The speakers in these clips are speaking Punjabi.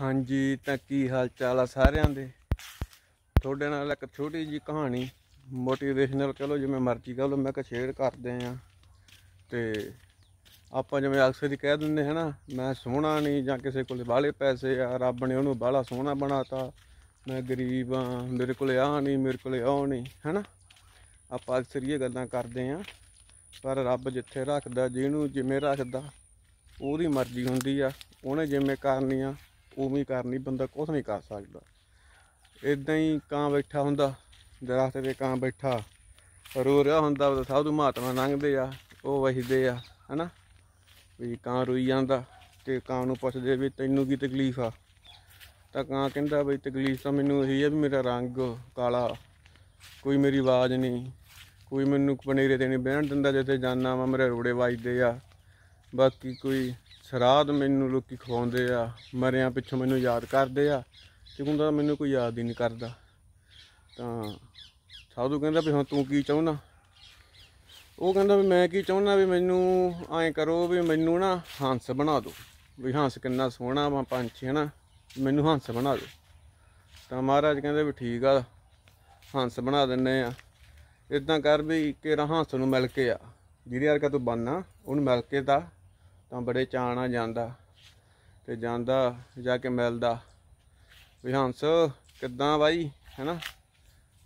ਹਾਂਜੀ ਤਾਂ ਕੀ ਹਾਲ ਚਾਲ ਆ ਸਾਰਿਆਂ ਦੇ ਤੁਹਾਡੇ ਨਾਲ ਇੱਕ ਛੋਟੀ ਜੀ ਕਹਾਣੀ ਮੋਟੀਵੇਸ਼ਨਲ ਕਹ ਲੋ ਜਿਵੇਂ ਮਰਜ਼ੀ ਕਹ ਲੋ ਮੈਂ ਕਿ ਸ਼ੇਅਰ ਕਰਦੇ ਆ ਤੇ ਆਪਾਂ ਜਿਵੇਂ ਅਕਸਰ ਹੀ ਕਹਿ ਦਿੰਦੇ ਹਨਾ ਮੈਂ ਸੋਹਣਾ ਨਹੀਂ ਜਾਂ ਕਿਸੇ ਕੋਲੇ ਬਾਹਲੇ ਪੈਸੇ ਆ ਰੱਬ ਨੇ ਉਹਨੂੰ ਬਾਹਲਾ ਸੋਹਣਾ ਬਣਾਤਾ ਮੈਂ ਗਰੀਬ ਆ ਮੇਰੇ ਕੋਲੇ ਆ ਨਹੀਂ ਮੇਰੇ ਕੋਲੇ ਆ ਨਹੀਂ ਹਨਾ ਆਪਾਂ ਅਕਸਰ ਇਹ ਗੱਲਾਂ ਕਰਦੇ ਆ ਪਰ ਰੱਬ ਜਿੱਥੇ ਰੱਖਦਾ ਜਿਹਨੂੰ ਜਿਵੇਂ ਰੱਖਦਾ ਉਹਦੀ ਮਰਜ਼ੀ ਹੁੰਦੀ ਆ ਉਹਨੇ ਜਿਵੇਂ ਕਰਨੀ ਆ ਉਵੇਂ ਕਰਨੀ ਬੰਦਾ ਕੁਝ ਨਹੀਂ ਕਰ ਸਕਦਾ ਇਦਾਂ ਹੀ ਕਾਂ ਬੈਠਾ ਹੁੰਦਾ ਦਰਖਤ ਤੇ ਕਾਂ ਬੈਠਾ ਰੋ ਰਿਹਾ ਹੁੰਦਾ ਉਹ ਸਾਧੂ ਮਹਾਤਮਾ ਲੰਘਦੇ ਆ ਉਹ ਵਹਿਦੇ ਆ ਹਨਾ ਵੀ ਕਾਂ ਰੋਈ ਜਾਂਦਾ ਤੇ ਕਾਂ ਨੂੰ ਪੁੱਛਦੇ ਵੀ ਤੈਨੂੰ ਕੀ ਤਕਲੀਫ ਆ ਤਾਂ ਕਾਂ ਕਹਿੰਦਾ ਬਈ ਤਕਲੀਫ ਤਾਂ ਮੈਨੂੰ ਇਹੀ ਆ ਵੀ ਮੇਰਾ ਰੰਗ ਕਾਲਾ ਕੋਈ ਮੇਰੀ ਆਵਾਜ਼ ਨਹੀਂ ਕੋਈ ਮੈਨੂੰ ਬਨੇਰੇ ਦੇਣੇ ਬਹਿਣ ਦਿੰਦਾ ਜਿੱਥੇ ਜਾਣਾ ਮੈਂ ਮੇਰੇ ਰੋੜੇ ਵਾਜਦੇ ਆ ਬਾਕੀ ਕੋਈ ਸਰਾਦ ਮੈਨੂੰ ਲੋਕੀ ਖਵਾਉਂਦੇ ਆ ਮਰਿਆਂ ਪਿੱਛੋਂ ਮੈਨੂੰ ਯਾਦ ਕਰਦੇ ਆ ਤੇ ਹੁੰਦਾ ਮੈਨੂੰ ਕੋਈ ਯਾਦ ਹੀ ਨਹੀਂ ਕਰਦਾ ਤਾਂ ਸਾਧੂ ਕਹਿੰਦਾ ਵੀ ਹਾਂ ਤੂੰ ਕੀ ਚਾਹੁੰਦਾ ਉਹ ਕਹਿੰਦਾ ਵੀ ਮੈਂ ਕੀ ਚਾਹੁੰਦਾ ਵੀ ਮੈਨੂੰ ਐਂ ਕਰੋ ਵੀ ਮੈਨੂੰ ਨਾ ਹੰਸ ਬਣਾ ਦਿਓ ਵੀ ਹੰਸ ਕਿੰਨਾ ਸੋਹਣਾ ਵਾ ਪੰਛੀ ਹੈ ਨਾ ਮੈਨੂੰ ਹੰਸ ਬਣਾ ਦਿਓ ਤਾਂ ਮਹਾਰਾਜ ਕਹਿੰਦੇ ਵੀ ਠੀਕ ਆ ਹੰਸ ਬਣਾ ਦਿੰਨੇ ਆ ਇਦਾਂ ਕਰ ਵੀ ਕਿ ਹੰਸ ਨੂੰ ਮਿਲ ਕੇ ਆ ਜਿਹਦੇ ਵਰਗਾ ਤੂੰ ਬੰਨਾ ਉਹਨੂੰ ਮਿਲ ਕੇ ਤਾਂ ਤਾਂ ਬੜੇ ਚਾਣਾ ਨਾਲ ਜਾਂਦਾ ਤੇ ਜਾਂਦਾ ਜਾ ਕੇ ਮਿਲਦਾ ਵੀ ਹੰਸ ਕਿੱਦਾਂ ਬਾਈ ਹੈਨਾ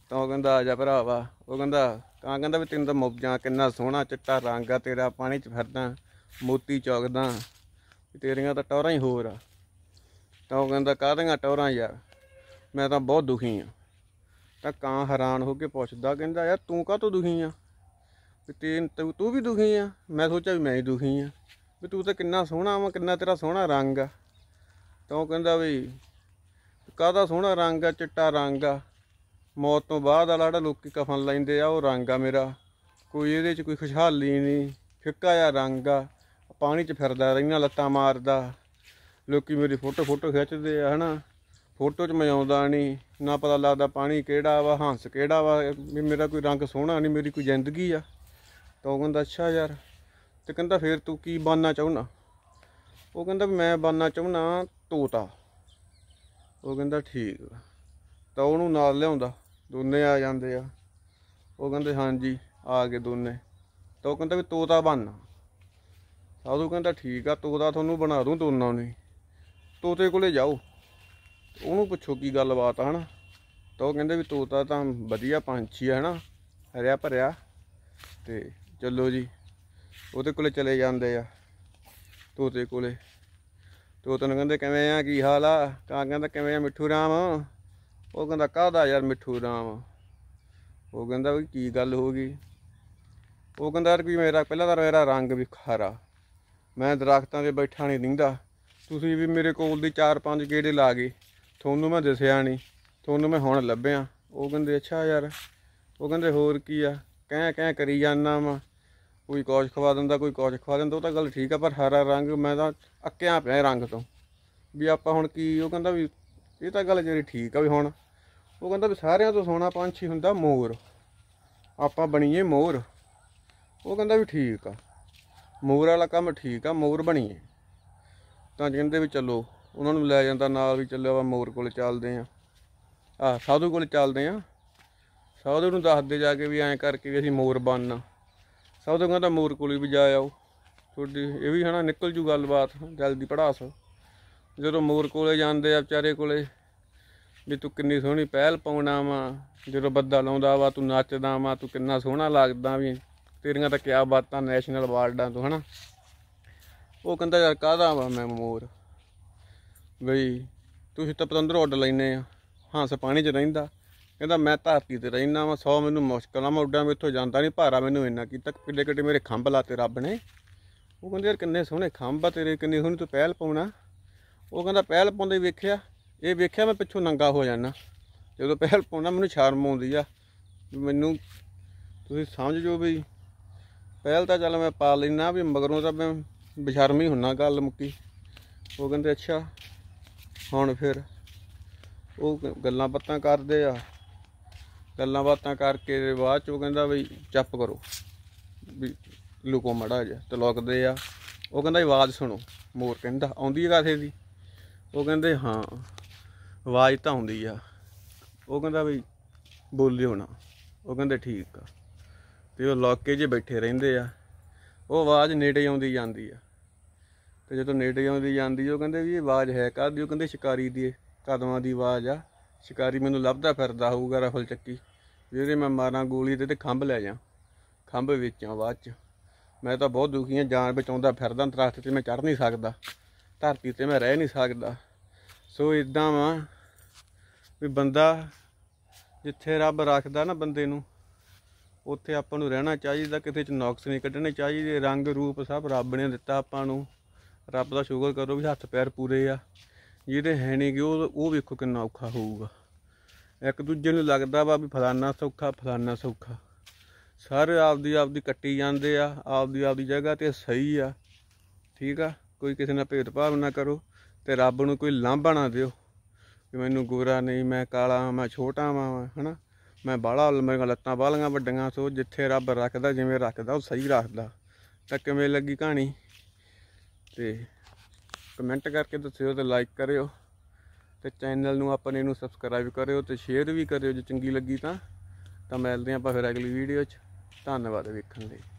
ਤਾਂ ਉਹ ਕਹਿੰਦਾ ਆ ਜਾ ਭਰਾਵਾ ਉਹ ਕਹਿੰਦਾ ਤਾਂ ਕਹਿੰਦਾ ਵੀ ਤੈਨੂੰ ਤਾਂ ਮੁੱਬਜਾਂ ਕਿੰਨਾ ਸੋਹਣਾ ਚਿੱਟਾ ਰੰਗ ਆ ਤੇਰਾ ਪਾਣੀ 'ਚ ਫਿਰਦਾ ਮੋਤੀ ਚੌਕਦਾ ਤੇਰੀਆਂ ਤਾਂ ਟੌਰਾਂ ਹੀ ਹੋਰ ਆ ਤਾਂ ਉਹ ਕਹਿੰਦਾ ਕਾਹਦੀਆਂ ਟੌਰਾਂ ਯਾਰ ਮੈਂ ਤਾਂ ਬਹੁਤ ਦੁਖੀ ਆ ਤਾਂ ਕਾਂ ਹੈਰਾਨ ਹੋ ਕੇ ਪੁੱਛਦਾ ਕਹਿੰਦਾ ਯਾਰ ਤੂੰ ਕਾਹ ਤੋਂ ਦੁਖੀ ਆ ਤੇ ਤੂੰ ਵੀ ਦੁਖੀ ਆ ਮੈਂ ਸੋਚਿਆ ਵੀ ਮੈਂ ਹੀ ਦੁਖੀ ਆ ਵੀ ਤੂੰ ਤਾਂ ਕਿੰਨਾ ਸੋਹਣਾ ਵਾ ਕਿੰਨਾ ਤੇਰਾ ਸੋਹਣਾ ਰੰਗ ਆ ਤਾਂ ਉਹ ਕਹਿੰਦਾ ਵੀ ਕਾਹਦਾ ਸੋਹਣਾ ਰੰਗ ਆ ਚਿੱਟਾ ਰੰਗ ਆ ਮੌਤ ਤੋਂ ਬਾਅਦ ਵਾਲਾ ਜਿਹੜਾ ਲੋਕੀ ਕਫਨ ਲੈਂਦੇ ਆ ਉਹ ਰੰਗ ਆ ਮੇਰਾ ਕੋਈ ਇਹਦੇ 'ਚ ਕੋਈ ਖੁਸ਼ਹਾਲੀ ਨਹੀਂ ਫਿੱਕਾ ਜਿਹਾ ਰੰਗ ਆ ਪਾਣੀ 'ਚ ਫਿਰਦਾ ਰਹਿਣਾ ਲੱਤਾਂ ਮਾਰਦਾ ਲੋਕੀ ਮੇਰੀ ਫੋਟੋ ਫੋਟੋ ਖਿੱਚਦੇ ਆ ਹਨਾ ਫੋਟੋ 'ਚ ਮਜਾਉਂਦਾ ਨਹੀਂ ਨਾ ਪਤਾ ਲੱਗਦਾ ਪਾਣੀ ਕਿਹੜਾ ਵਾ ਹੰਸ ਕਿਹੜਾ ਵਾ ਵੀ ਮੇਰਾ ਕੋਈ ਰੰਗ ਸੋਹਣਾ ਨਹੀਂ ਮੇਰੀ ਕੋਈ ਜ਼ਿੰਦਗੀ ਆ ਤਾਂ ਉਹ ਕਹਿੰਦਾ ਅੱਛਾ ਯਾਰ ਤੇ ਕਹਿੰਦਾ ਫੇਰ ਤੂੰ ਕੀ ਬਾਨਣਾ ਚਾਹੁੰਨਾ ਉਹ ਕਹਿੰਦਾ ਮੈਂ ਬਾਨਣਾ ਚਾਹੁੰਨਾ ਤੋਤਾ ਉਹ ਕਹਿੰਦਾ ਠੀਕ ਤਾਂ ਉਹਨੂੰ ਨਾਲ ਲਿਆਉਂਦਾ ਦੋਨੇ ਆ ਜਾਂਦੇ ਆ ਉਹ ਕਹਿੰਦੇ ਹਾਂਜੀ ਆ ਕੇ ਦੋਨੇ ਤਾਂ ਉਹ ਕਹਿੰਦਾ ਵੀ ਤੋਤਾ ਬਣਨਾ ਸਾਧੂ ਕਹਿੰਦਾ ਠੀਕ ਆ ਤੋਤਾ ਤੁਹਾਨੂੰ ਬਣਾ ਦੂੰ ਦੋਨਾਂ ਨੂੰ ਤੋਤੇ ਕੋਲੇ ਜਾਓ ਉਹਨੂੰ ਪੁੱਛੋ ਕੀ ਗੱਲਬਾਤ ਆ ਹਨਾ ਤਾਂ ਉਹ ਕਹਿੰਦੇ ਵੀ ਤੋਤਾ ਤਾਂ ਵਧੀਆ ਪੰਛੀ ਆ ਹਨਾ ਹਰਿਆ ਭਰਿਆ ਤੇ ਚੱਲੋ ਜੀ ਉਹਦੇ ਕੋਲੇ ਚਲੇ ਜਾਂਦੇ ਆ ਤੋਤੇ ਕੋਲੇ ਤੋਤੇ ਨੂੰ ਕਹਿੰਦੇ ਕਿਵੇਂ ਆ ਕੀ ਹਾਲ ਆ ਕਾਂ ਕਹਿੰਦਾ ਕਿਵੇਂ ਆ ਮਿੱਠੂ ਰਾਮ ਉਹ ਕਹਿੰਦਾ ਕਾਹਦਾ ਯਾਰ ਮਿੱਠੂ ਰਾਮ ਉਹ ਕਹਿੰਦਾ ਵੀ ਕੀ ਗੱਲ ਹੋ ਗਈ ਉਹ ਕਹਿੰਦਾ ਕਿ ਮੇਰਾ ਪਹਿਲਾਂ ਤਾਂ ਮੇਰਾ ਰੰਗ ਵੀ ਖਾਰਾ ਮੈਂ ਦਰਖਤਾਂ 'ਤੇ ਬੈਠਾ ਨਹੀਂ ਦਿੰਦਾ ਤੁਸੀਂ ਵੀ ਮੇਰੇ ਕੋਲ ਦੀ 4-5 ਗੇੜੇ ਲਾ ਗਏ ਤੁਹਾਨੂੰ ਮੈਂ ਦਿਸਿਆ ਨਹੀਂ ਤੁਹਾਨੂੰ ਮੈਂ ਹੁਣ ਲੱਭਿਆ ਉਹ ਕਹਿੰਦੇ ਅੱਛਾ ਯਾਰ ਉਹ ਕਹਿੰਦੇ ਹੋਰ ਕੀ ਆ ਕਹਿ ਕਹਿ ਕਰੀ ਜਾਂਦਾ ਮੈਂ ਕੋਈ ਕੌਜ ਖਵਾ ਦਿੰਦਾ ਕੋਈ ਕੌਜ ਖਵਾ ਦਿੰਦਾ ਉਹ ਤਾਂ ਗੱਲ ਠੀਕ ਆ ਪਰ ਹਰਾ ਰੰਗ ਮੈਂ ਤਾਂ ਅੱਕਿਆਂ ਪਿਆ ਰੰਗ ਤੋਂ ਵੀ ਆਪਾਂ ਹੁਣ ਕੀ ਉਹ ਕਹਿੰਦਾ ਵੀ ਇਹ ਤਾਂ ਗੱਲ ਜਿਹੜੀ ਠੀਕ ਆ ਵੀ ਹੁਣ ਉਹ ਕਹਿੰਦਾ ਵੀ ਸਾਰਿਆਂ ਤੋਂ ਸੋਹਣਾ ਪੰਛੀ ਹੁੰਦਾ ਮੋਰ ਆਪਾਂ ਬਣੀਏ ਮੋਰ ਉਹ ਕਹਿੰਦਾ ਵੀ ਠੀਕ ਆ ਮੋਰ ਵਾਲਾ ਕੰਮ ਠੀਕ ਆ ਮੋਰ ਬਣੀਏ ਤਾਂ ਕਹਿੰਦੇ ਵੀ ਚੱਲੋ ਉਹਨਾਂ ਨੂੰ ਲੈ ਜਾਂਦਾ ਨਾਲ ਵੀ ਚੱਲਿਆ ਵਾ ਮੋਰ ਕੋਲ ਚੱਲਦੇ ਆ ਆ ਸਾਧੂ ਕੋਲ ਚੱਲਦੇ ਆ ਸਾਧੂ ਨੂੰ ਦੱਸਦੇ ਜਾ ਕੇ ਵੀ ਐਂ ਕਰਕੇ ਵੀ ਅਸੀਂ ਮੋਰ ਬਣਨਾ ਸਭ ਤੋਂ ਕਹਿੰਦਾ ਮੋਰ ਕੋਲੀ ਵੀ ਜਾ ਆਓ ਤੁਹਾਡੀ ਇਹ ਵੀ ਹਨਾ ਨਿਕਲ ਜੂ ਗੱਲਬਾਤ ਜਲਦੀ ਪੜਾਸ ਜਦੋਂ ਮੋਰ ਕੋਲੇ ਜਾਂਦੇ ਆ ਵਿਚਾਰੇ ਕੋਲੇ ਵੀ ਤੂੰ ਕਿੰਨੀ ਸੋਹਣੀ ਪਹਿਲ ਪਾਉਣਾ ਵਾ ਜਦੋਂ ਬੱਦਾ ਲਾਉਂਦਾ ਵਾ ਤੂੰ ਨੱਚਦਾ ਵਾ ਤੂੰ ਕਿੰਨਾ ਸੋਹਣਾ ਲੱਗਦਾ ਵੀ ਤੇਰੀਆਂ ਤਾਂ ਕਿਆ ਬਾਤਾਂ ਨੈਸ਼ਨਲ ਵਾਰਡਾਂ ਤੋਂ ਹਨਾ ਉਹ ਕਹਿੰਦਾ ਯਾਰ ਕਾਹਦਾ ਵਾ ਮੈਂ ਮੋਰ ਬਈ ਤੁਸੀਂ ਤਾਂ ਪਤੰਦਰ ਉੱਡ ਲੈਨੇ ਆ ਸ ਪਾਣੀ 'ਚ ਰਹਿੰਦਾ ਕਹਿੰਦਾ ਮੈਂ ਧਰਤੀ ਤੇ ਰਹਿਣਾ ਵਾ 100 ਮੈਨੂੰ ਮੁਸ਼ਕਲ ਮੈਂ ਉੱਡਾਂ ਮੇਥੋਂ ਜਾਂਦਾ ਨਹੀਂ ਭਾਰਾ ਮੈਨੂੰ ਇੰਨਾ ਕੀਤਾ ਕਿੱਡੇ ਕਿੱਡੇ ਮੇਰੇ ਖੰਭ ਲਾਤੇ ਰੱਬ ਨੇ ਉਹ ਕਹਿੰਦੇ ਯਾਰ ਕਿੰਨੇ ਸੋਹਣੇ ਖੰਭ ਆ ਤੇਰੇ ਕਿੰਨੇ ਸੋਹਣੇ ਤੂੰ ਪਹਿਲ ਪਾਉਣਾ ਉਹ ਕਹਿੰਦਾ ਪਹਿਲ ਪਾਉਂਦੇ ਵੇਖਿਆ ਇਹ ਵੇਖਿਆ ਮੈਂ ਪਿੱਛੋਂ ਨੰਗਾ ਹੋ ਜਾਣਾ ਜਦੋਂ ਪਹਿਲ ਪਾਉਣਾ ਮੈਨੂੰ ਸ਼ਰਮ ਆਉਂਦੀ ਆ ਮੈਨੂੰ ਤੁਸੀਂ ਸਮਝ ਜੋ ਵੀ ਪਹਿਲ ਤਾਂ ਚੱਲ ਮੈਂ ਪਾ ਲੈਣਾ ਵੀ ਮਗਰੋਂ ਤਾਂ ਮੈਂ ਬਿਸ਼ਰਮੀ ਹੁੰਨਾ ਗੱਲ ਮੁੱਕੀ ਉਹ ਕਹਿੰਦੇ ਅੱਛਾ ਹੁਣ ਫਿਰ ਉਹ ਗੱਲਾਂ ਬਾਤਾਂ ਕਰਦੇ ਆ ਗੱਲਾਂ ਬਾਤਾਂ ਕਰਕੇ ਬਾਅਦ ਚ ਉਹ ਕਹਿੰਦਾ ਬਈ ਚੱਪ ਕਰੋ ਵੀ ਲੁਕੋ ਮੜਾ ਜਾ ਤੇ ਲੁਕਦੇ ਆ ਉਹ ਕਹਿੰਦਾ ਆਵਾਜ਼ ਸੁਣੋ ਮੋਰ ਕਹਿੰਦਾ ਆਉਂਦੀ ਹੈ ਕਾਥੇ ਦੀ ਉਹ ਕਹਿੰਦੇ ਹਾਂ ਆਵਾਜ਼ ਤਾਂ ਆਉਂਦੀ ਆ ਉਹ ਕਹਿੰਦਾ ਬਈ ਬੋਲਿਓ ਨਾ ਉਹ ਕਹਿੰਦੇ ਠੀਕ ਆ ਤੇ ਉਹ ਲੋਕੇ ਜੇ ਬੈਠੇ ਰਹਿੰਦੇ ਆ ਉਹ ਆਵਾਜ਼ ਨੇੜੇ ਆਉਂਦੀ ਜਾਂਦੀ ਆ ਤੇ ਜਦੋਂ ਨੇੜੇ ਆਉਂਦੀ ਜਾਂਦੀ ਉਹ ਕਹਿੰਦੇ ਵੀ ਇਹ ਆਵਾਜ਼ ਹੈ ਕਾਦੀ ਉਹ ਕਹਿੰਦੇ ਸ਼ਿਕਾਰੀ ਦੀ ਕਦਮਾਂ ਦੀ ਆਵਾਜ਼ ਆ ਸ਼ਿਕਾਰੀ ਮੈਨੂੰ ਲੱਭਦਾ ਫਿਰਦਾ ਹੋਊਗਾ ਰਫਲ ਚੱਕੀ ਵੀਰੇ ਮੈਂ ਮਾਰਾਂ ਗੋਲੀ ਤੇ ਤੇ ਖੰਭ ਲੈ ਜਾ ਖੰਭ ਵੇਚਾਂ ਬਾਅਦ ਚ ਮੈਂ ਤਾਂ ਬਹੁਤ ਦੁਖੀ ਆ ਜਾਨ ਬਚਾਉਂਦਾ ਫਿਰਦਾ ਦਰਖਤ ਤੇ ਮੈਂ ਚੜ ਨਹੀਂ ਸਕਦਾ ਧਰਤੀ ਤੇ ਮੈਂ ਰਹਿ ਨਹੀਂ ਸਕਦਾ ਸੋ ਇਦਾਂ ਵਾ ਵੀ ਬੰਦਾ ਜਿੱਥੇ ਰੱਬ ਰੱਖਦਾ ਨਾ ਬੰਦੇ ਨੂੰ ਉੱਥੇ ਆਪਾਂ ਨੂੰ ਰਹਿਣਾ ਚਾਹੀਦਾ ਕਿਤੇ ਚ ਨੌਕਸ ਨਹੀਂ ਕੱਢਣੇ ਚਾਹੀਦੇ ਰੰਗ ਰੂਪ ਸਭ ਰੱਬ ਨੇ ਦਿੱਤਾ ਆਪਾਂ ਨੂੰ ਰੱਬ ਦਾ ਸ਼ੁਕਰ ਕਰੋ ਵੀ ਹੱਥ ਪੈਰ ਪੂਰੇ ਆ ਜਿਹੜੇ ਹੈ ਕਿ ਉਹ ਉਹ ਵੇਖੋ ਕਿੰਨਾ ਔਖਾ ਹੋਊਗਾ ਇੱਕ ਦੂਜੇ ਨੂੰ ਲੱਗਦਾ ਵਾ ਵੀ ਫਲਾਨਾ ਸੌਖਾ ਫਲਾਨਾ ਸੌਖਾ ਸਾਰੇ ਆਪਦੀ ਆਪਦੀ ਕੱਟੀ ਜਾਂਦੇ ਆ ਆਪਦੀ ਆਪਦੀ ਜਗ੍ਹਾ ਤੇ ਸਹੀ ਆ ਠੀਕ ਆ ਕੋਈ ਕਿਸੇ ਨਾਲ ਭੇਦਭਾਵ ਨਾ ਕਰੋ ਤੇ ਰੱਬ ਨੂੰ ਕੋਈ ਲਾਂਭਾ ਨਾ ਦਿਓ ਕਿ ਮੈਨੂੰ ਗੋਰਾ ਨਹੀਂ ਮੈਂ ਕਾਲਾ ਮੈਂ ਛੋਟਾ ਵਾਂ ਹਨਾ ਮੈਂ ਬਾਲਾ ਮੇਰੀਆਂ ਲੱਤਾਂ ਬਾਲੀਆਂ ਵੱਡੀਆਂ ਸੋ ਜਿੱਥੇ ਰੱਬ ਰੱਖਦਾ ਜਿਵੇਂ ਰੱਖਦਾ ਉਹ ਸਹੀ ਰੱਖਦਾ ਤਾਂ ਕਿਵੇਂ ਲੱਗੀ ਕਹਾਣੀ ਤੇ ਕਮੈਂਟ ਕਰਕੇ ਦੱਸਿਓ ਤੇ ਲਾਈਕ ਕਰਿਓ ਤੇ ਚੈਨਲ ਨੂੰ ਆਪਣੇ ਨੂੰ ਸਬਸਕ੍ਰਾਈਬ ਕਰਿਓ ਤੇ ਸ਼ੇਅਰ ਵੀ ਕਰਿਓ ਜੇ ਚੰਗੀ ਲੱਗੀ ਤਾਂ ਤਾਂ ਮਿਲਦੇ ਆਪਾਂ ਫਿਰ ਅਗਲੀ ਵੀਡੀਓ 'ਚ ਧੰਨਵਾਦ ਵੇਖਣ ਲਈ